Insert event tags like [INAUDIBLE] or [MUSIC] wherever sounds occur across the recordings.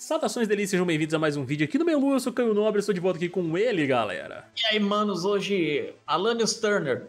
Saudações delícias, sejam bem-vindos a mais um vídeo aqui no meu Lua, eu sou Caio Nobre, estou de volta aqui com ele, galera. E aí, manos, hoje, Alanius Turner.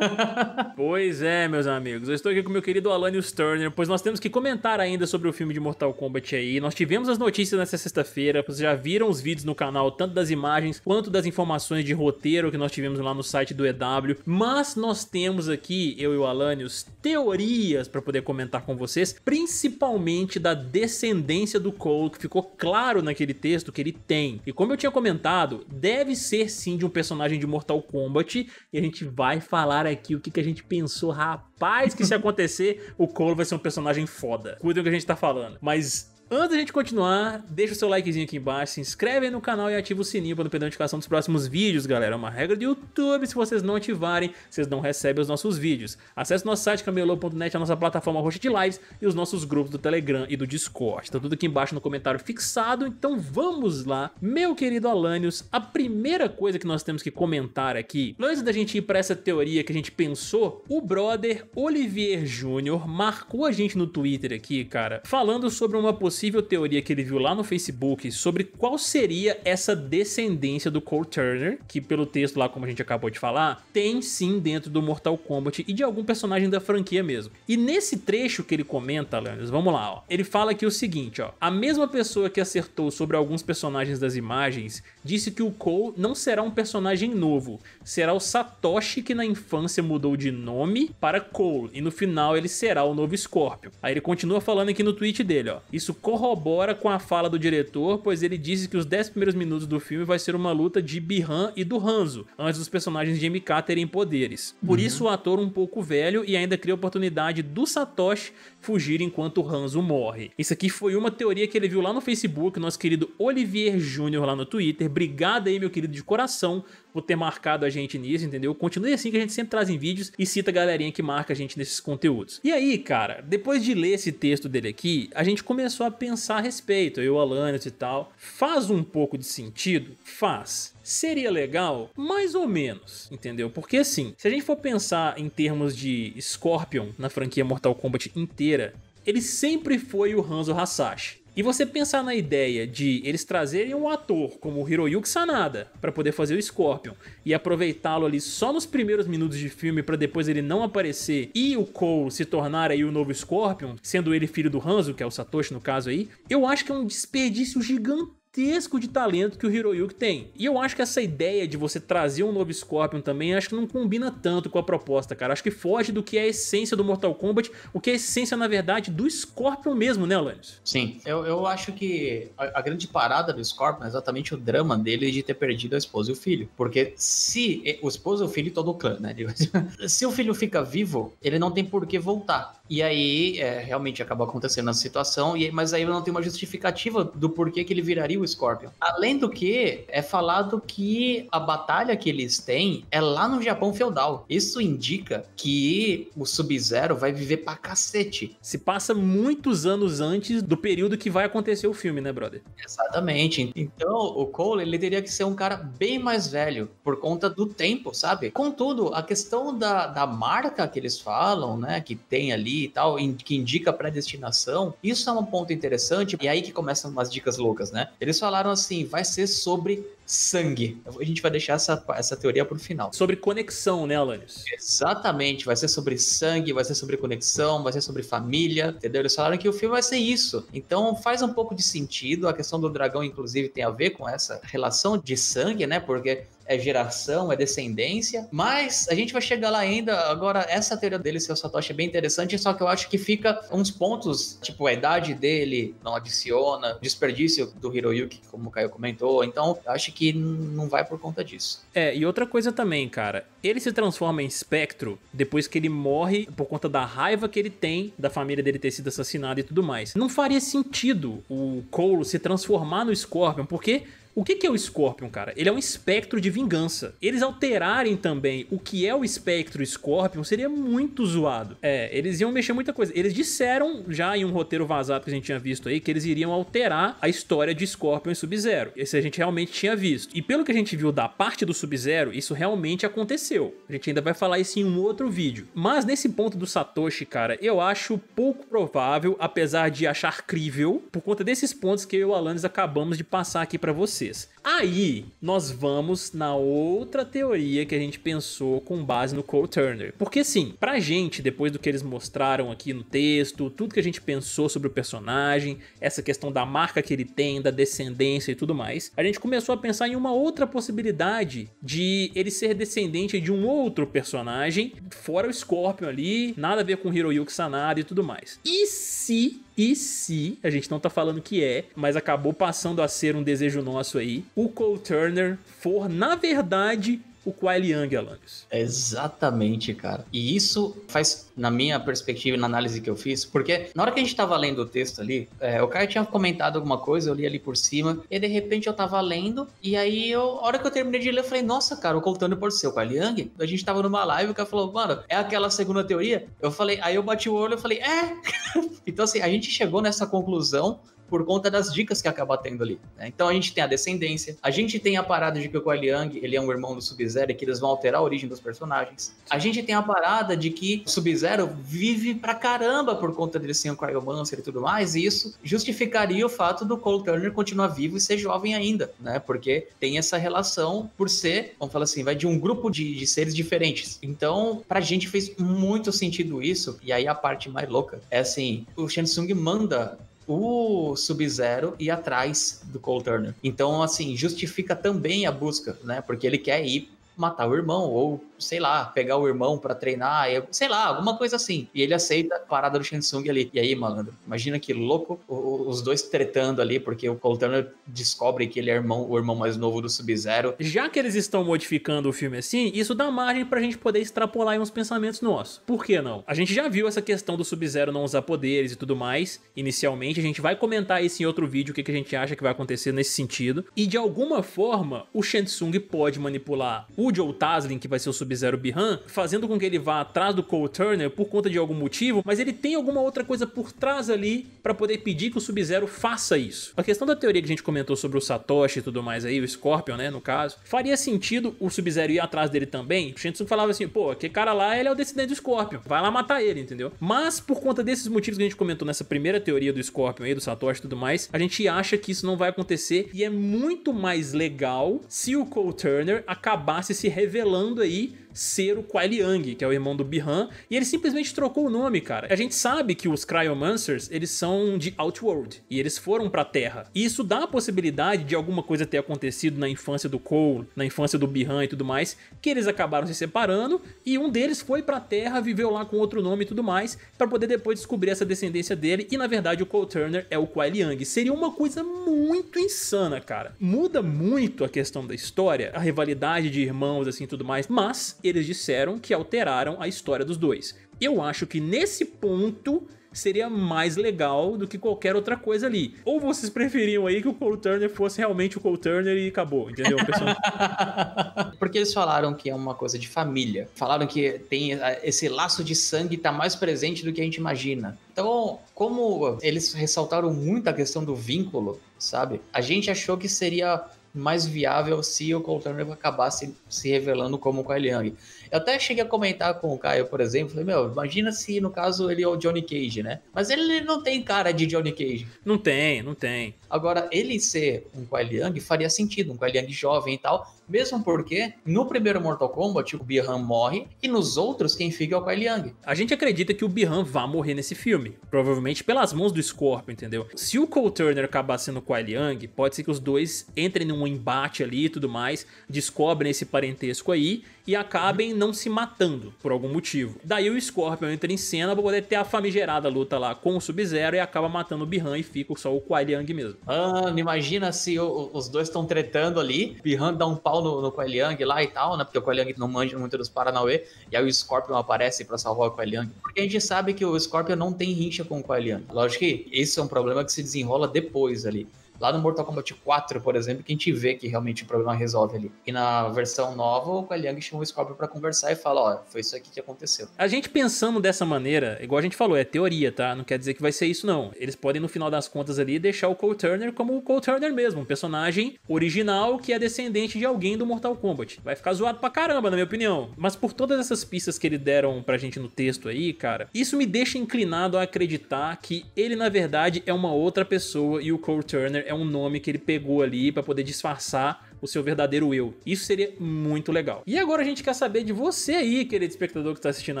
[LAUGHS] pois é, meus amigos, eu estou aqui com meu querido Alanius Turner, pois nós temos que comentar ainda sobre o filme de Mortal Kombat aí. Nós tivemos as notícias nessa sexta-feira, vocês já viram os vídeos no canal, tanto das imagens quanto das informações de roteiro que nós tivemos lá no site do EW, mas nós temos aqui, eu e o Alanius, teorias para poder comentar com vocês, principalmente da descendência do Cole, ficou claro naquele texto que ele tem. E como eu tinha comentado, deve ser sim de um personagem de Mortal Kombat. E a gente vai falar aqui o que, que a gente pensou, rapaz, que se [LAUGHS] acontecer, o Cole vai ser um personagem foda. Cuidem do que a gente tá falando. Mas Antes da gente continuar, deixa o seu likezinho aqui embaixo, se inscreve no canal e ativa o sininho para não perder a notificação dos próximos vídeos, galera. É uma regra do YouTube, se vocês não ativarem, vocês não recebem os nossos vídeos. Acesse nosso site camelô.net, a nossa plataforma roxa de lives e os nossos grupos do Telegram e do Discord. Tá tudo aqui embaixo no comentário fixado, então vamos lá. Meu querido Alanios, a primeira coisa que nós temos que comentar aqui, antes da gente ir para essa teoria que a gente pensou, o brother Olivier Júnior marcou a gente no Twitter aqui, cara, falando sobre uma possível possível teoria que ele viu lá no Facebook sobre qual seria essa descendência do Cole Turner, que pelo texto lá, como a gente acabou de falar, tem sim dentro do Mortal Kombat e de algum personagem da franquia mesmo. E nesse trecho que ele comenta, Leandro, vamos lá, ó. Ele fala aqui o seguinte, ó. A mesma pessoa que acertou sobre alguns personagens das imagens disse que o Cole não será um personagem novo, será o Satoshi que na infância mudou de nome para Cole e no final ele será o novo Scorpio. Aí ele continua falando aqui no tweet dele, ó. Isso corrobora com a fala do diretor, pois ele disse que os 10 primeiros minutos do filme vai ser uma luta de Bihan e do Hanzo, antes dos personagens de MK terem poderes. Por uhum. isso o ator um pouco velho e ainda cria a oportunidade do Satoshi fugir enquanto Hanzo morre. Isso aqui foi uma teoria que ele viu lá no Facebook, nosso querido Olivier Júnior lá no Twitter. Obrigado aí, meu querido, de coração por ter marcado a gente nisso, entendeu? Continue assim que a gente sempre traz em vídeos e cita a galerinha que marca a gente nesses conteúdos. E aí, cara, depois de ler esse texto dele aqui, a gente começou a pensar a respeito, eu, Alanis e tal. Faz um pouco de sentido? Faz. Seria legal? Mais ou menos, entendeu? Porque assim, se a gente for pensar em termos de Scorpion na franquia Mortal Kombat inteira, ele sempre foi o Hanzo Hasashi. E você pensar na ideia de eles trazerem um ator como o Hiroyuki Sanada para poder fazer o Scorpion e aproveitá-lo ali só nos primeiros minutos de filme para depois ele não aparecer e o Cole se tornar aí o novo Scorpion, sendo ele filho do Hanzo, que é o Satoshi no caso aí, eu acho que é um desperdício gigantesco gigantesco de talento que o Hiroyuki tem. E eu acho que essa ideia de você trazer um novo Scorpion também, acho que não combina tanto com a proposta, cara. Acho que foge do que é a essência do Mortal Kombat, o que é a essência, na verdade, do Scorpion mesmo, né, Alanis? Sim, eu, eu acho que a, a, grande parada do Scorpion é exatamente o drama dele de ter perdido a esposa e o filho. Porque se eh, o esposo, o filho todo o clã, né? Assim. [LAUGHS] Se o filho fica vivo, ele não tem por que voltar. E aí, é, realmente acabou acontecendo essa situação, e, mas aí não tem uma justificativa do porquê que ele viraria o Scorpion. Além do que, é falado que a batalha que eles têm é lá no Japão feudal. Isso indica que o Sub-Zero vai viver pra cacete. Se passa muitos anos antes do período que vai acontecer o filme, né, brother? Exatamente. Então, o Cole, ele teria que ser um cara bem mais velho, por conta do tempo, sabe? Contudo, a questão da, da marca que eles falam, né, que tem ali e tal, que indica a predestinação, isso é um ponto interessante. E é aí que começam umas dicas loucas, né? Eles falaram assim: vai ser sobre sangue. A gente vai deixar essa, essa teoria pro final. Sobre conexão, né, Alanis? Exatamente, vai ser sobre sangue, vai ser sobre conexão, vai ser sobre família, entendeu? Eles falaram que o filme vai ser isso. Então faz um pouco de sentido, a questão do dragão inclusive tem a ver com essa relação de sangue, né? Porque é geração, é descendência, mas a gente vai chegar lá ainda. Agora, essa teoria dele, seu Satoshi, é bem interessante, só que eu acho que fica uns pontos, tipo, a idade dele não adiciona, desperdício do Hiroyuki, como o Caio comentou, então acho que não vai por conta disso. É, e outra coisa também, cara, ele se transforma em espectro depois que ele morre por conta da raiva que ele tem da família dele ter sido assassinada e tudo mais. Não faria sentido o Cole se transformar no Scorpion, porque o que, é o Scorpion, cara? Ele é um espectro de vingança. Eles alterarem também o que é o espectro Scorpion seria muito zoado. É, eles iam mexer muita coisa. Eles disseram já em um roteiro vazado que a gente tinha visto aí que eles iriam alterar a história de Scorpion e Sub-Zero. Esse a gente realmente tinha visto. E pelo que a gente viu da parte do Sub-Zero, isso realmente aconteceu. A gente ainda vai falar isso em um outro vídeo. Mas nesse ponto do Satoshi, cara, eu acho pouco provável, apesar de achar crível, por conta desses pontos que eu e o Alanis acabamos de passar aqui para você vocês. Aí nós vamos na outra teoria que a gente pensou com base no Cole Turner. Porque sim, pra gente, depois do que eles mostraram aqui no texto, tudo que a gente pensou sobre o personagem, essa questão da marca que ele tem, da descendência e tudo mais, a gente começou a pensar em uma outra possibilidade de ele ser descendente de um outro personagem, fora o Scorpion ali, nada a ver com Hiroyuki Sanada e tudo mais. E se e se, a gente não tá falando que é, mas acabou passando a ser um desejo nosso aí, o Cole Turner for, na verdade, o Kuai Liang, Alanis. Exatamente, cara. E isso faz, na minha perspectiva e na análise que eu fiz, porque na hora que a gente tava lendo o texto ali, é, o cara tinha comentado alguma coisa, eu li ali por cima, e de repente eu tava lendo, e aí eu, a hora que eu terminei de ler, eu falei, nossa, cara, o contando pode ser o Kuai Liang? A gente tava numa live, o cara falou, mano, é aquela segunda teoria? Eu falei, aí eu bati o olho e falei, é! [LAUGHS] então assim, a gente chegou nessa conclusão por conta das dicas que acaba tendo ali. Né? Então a gente tem a descendência, a gente tem a parada de que o Liang, ele é um irmão do Sub-Zero e que eles vão alterar a origem dos personagens. A gente tem a parada de que Sub-Zero vive pra caramba por conta dele ser um Cryomancer e tudo mais, e isso justificaria o fato do Cole Turner continuar vivo e ser jovem ainda, né? Porque tem essa relação por ser, vamos falar assim, vai de um grupo de, de seres diferentes. Então, pra gente fez muito sentido isso, e aí a parte mais louca é assim, o Shansung manda o Sub-Zero ir atrás do Cole Turner. Então, assim, justifica também a busca, né? Porque ele quer ir matar o irmão ou, sei lá, pegar o irmão para treinar, sei lá, alguma coisa assim. E ele aceita a parada do Shansung ali. E aí, malandro, imagina que louco os dois tretando ali, porque o Cole descobre que ele é irmão, o irmão mais novo do Sub-Zero. Já que eles estão modificando o filme assim, isso dá margem pra gente poder extrapolar uns pensamentos nossos. Por que não? A gente já viu essa questão do Sub-Zero não usar poderes e tudo mais, inicialmente. A gente vai comentar isso em outro vídeo, o que, a gente acha que vai acontecer nesse sentido. E de alguma forma, o Shansung pode manipular o o ou Taslin, que vai ser o Sub-Zero Bihan, fazendo com que ele vá atrás do Cole Turner por conta de algum motivo, mas ele tem alguma outra coisa por trás ali para poder pedir que o Sub-Zero faça isso. A questão da teoria que a gente comentou sobre o Satoshi e tudo mais aí, o Scorpion, né, no caso, faria sentido o Sub-Zero ir atrás dele também. O Shintsu falava assim, pô, aquele cara lá, ele é o descendente do Scorpion, vai lá matar ele, entendeu? Mas por conta desses motivos que a gente comentou nessa primeira teoria do Scorpion aí, do Satoshi e tudo mais, a gente acha que isso não vai acontecer e é muito mais legal se o Cole Turner acabasse se revelando aí ser o Kuai Liang, que é o irmão do Bihan, e ele simplesmente trocou o nome, cara. A gente sabe que os Cryomancers, eles são de Outworld, e eles foram pra Terra. E isso dá a possibilidade de alguma coisa ter acontecido na infância do Cole, na infância do Bihan e tudo mais, que eles acabaram se separando, e um deles foi pra Terra, viveu lá com outro nome e tudo mais, para poder depois descobrir essa descendência dele, e na verdade o Cole Turner é o Kuai Liang. Seria uma coisa muito insana, cara. Muda muito a questão da história, a rivalidade de irmãos assim tudo mais, mas eles disseram que alteraram a história dos dois. Eu acho que nesse ponto seria mais legal do que qualquer outra coisa ali. Ou vocês preferiam aí que o Cole Turner fosse realmente o Cole Turner e acabou, entendeu? [LAUGHS] Porque eles falaram que é uma coisa de família. Falaram que tem esse laço de sangue tá mais presente do que a gente imagina. Então, como eles ressaltaram muito a questão do vínculo, sabe? A gente achou que seria mais viável se o Cole Turner acabasse se revelando como o Kyle Young. Eu até cheguei a comentar com o Caio, por exemplo, falei, meu, imagina se no caso ele é o Johnny Cage, né? Mas ele não tem cara de Johnny Cage. Não tem, não tem. Agora, ele ser um Kuai Liang faria sentido, um Kuai Liang jovem e tal, mesmo porque no primeiro Mortal Kombat o Bihan morre e nos outros quem fica é o Kuai Liang. A gente acredita que o Bihan vá morrer nesse filme, provavelmente pelas mãos do Scorpion, entendeu? Se o Cole Turner acabar sendo o Kuai Liang, pode ser que os dois entrem num embate ali e tudo mais, descobrem esse parentesco aí e acabem não se matando por algum motivo. Daí o Scorpion entra em cena pra poder ter a famigerada luta lá com o Sub-Zero e acaba matando o Bihan e fica só o Kuai Liang mesmo. Ah, imagina se o, os dois estão tretando ali, Bihan dá um pau no, no Kuai Liang lá e tal, né? Porque o Kuai Liang não manja muito dos Paranauê, e aí o Scorpion aparece para salvar o Kuai Liang. Porque a gente sabe que o Scorpion não tem rincha com o Kuai Liang. Lógico que esse é um problema que se desenrola depois ali. Lá no Mortal Kombat 4, por exemplo, que a gente vê que realmente o problema resolve ali. E na versão nova, o Kaliang chama o Scorpion pra conversar e fala, ó, oh, foi isso aqui que aconteceu. A gente pensando dessa maneira, igual a gente falou, é teoria, tá? Não quer dizer que vai ser isso, não. Eles podem, no final das contas ali, deixar o Cole Turner como o Cole Turner mesmo, um personagem original que é descendente de alguém do Mortal Kombat. Vai ficar zoado pra caramba, na minha opinião. Mas por todas essas pistas que ele deram pra gente no texto aí, cara, isso me deixa inclinado a acreditar que ele, na verdade, é uma outra pessoa e o Cole Turner é é um nome que ele pegou ali para poder disfarçar o seu verdadeiro eu. Isso seria muito legal. E agora a gente quer saber de você aí, querido espectador que está assistindo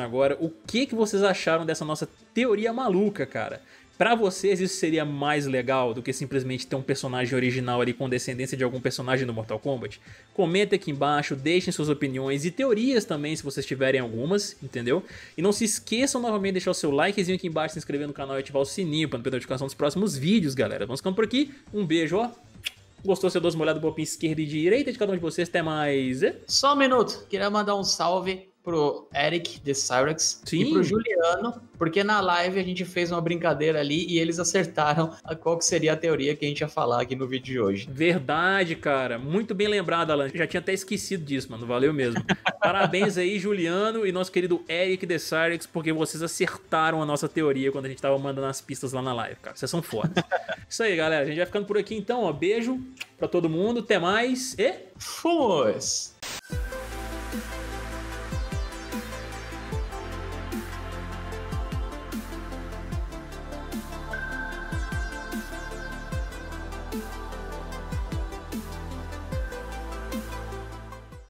agora, o que, que vocês acharam dessa nossa teoria maluca, cara? Para vocês isso seria mais legal do que simplesmente ter um personagem original ali com descendência de algum personagem do Mortal Kombat? Comenta aqui embaixo, deixem suas opiniões e teorias também se vocês tiverem algumas, entendeu? E não se esqueçam novamente de deixar o seu likezinho aqui embaixo, se inscrever no canal e ativar o sininho para não perder a notificação dos próximos vídeos, galera. Vamos ficando por aqui, um beijo, ó. Gostou, você dá uma olhada no esquerda e direita de cada um de vocês, até mais... Só um minuto, queria mandar um salve pro Eric de Cyrex Sim. e pro Juliano, porque na live a gente fez uma brincadeira ali e eles acertaram [LAUGHS] a qual que seria a teoria que a gente ia falar aqui no vídeo de hoje. Verdade, cara. Muito bem lembrado, Alan. Já tinha até esquecido disso, mano. Valeu mesmo. [LAUGHS] Parabéns aí, Juliano e nosso querido Eric de Cyrex, porque vocês acertaram a nossa teoria quando a gente tava mandando as pistas lá na live, cara. Vocês são fortes [LAUGHS] Isso aí, galera. A gente vai ficando por aqui então, ó. Beijo pra todo mundo. Até mais e... Fomos!